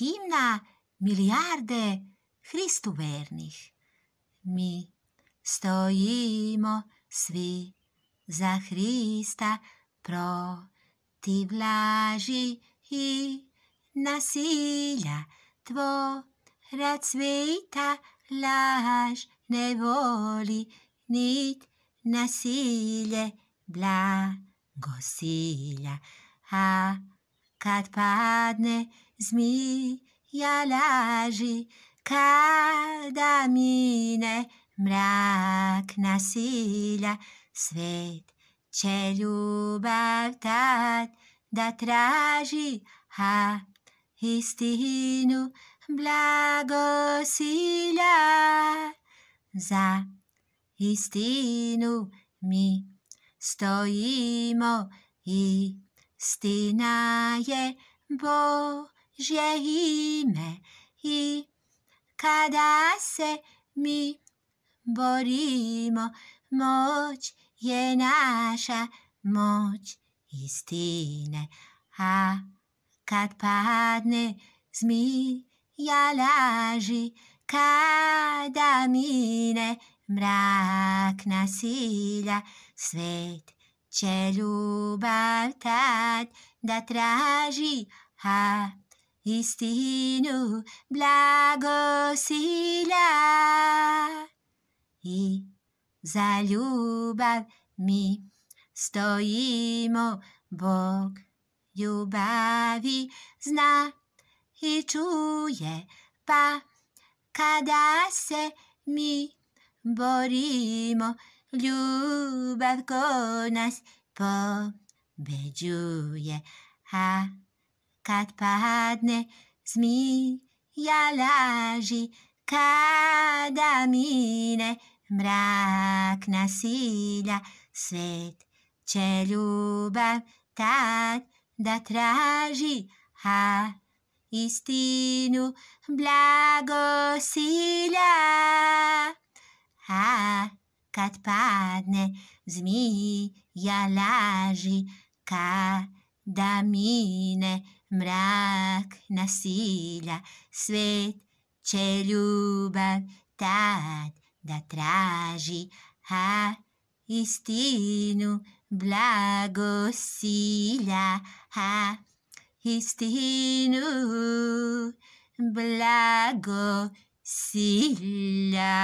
himna milijarde Hristu vernih. Mi stojimo svi za Hrista proti vlaži i nasilja tvo racvita laž ne voli nit nasilje blagosilja. A Kad padne zmija laži, kada mine mrak nasilja, svet će ljubav tad da traži, Ha istinu blagosilja. Za istinu mi stojimo i Stina je Božje ime i kada se mi borimo, moć je naša moć istine. A kad padne zmija laži, kada mine mrak nasilja, svet Če ljubav tad da traži, Ha istinu blagosilja. I za ljubav mi stojimo, Bog ljubavi zna i čuje, pa kada se mi borimo, Ljubav ko nas pobeđuje, a kad padne zmija laži, kada mine mrak nasilja, svet će ljubav tad da traži, a istinu blagosilja. Ah kad padne zmija laži, kada mine mrak nasilja, svet će ljubav tad da traži, a istinu blagosilja, a istinu blagosilja. силя.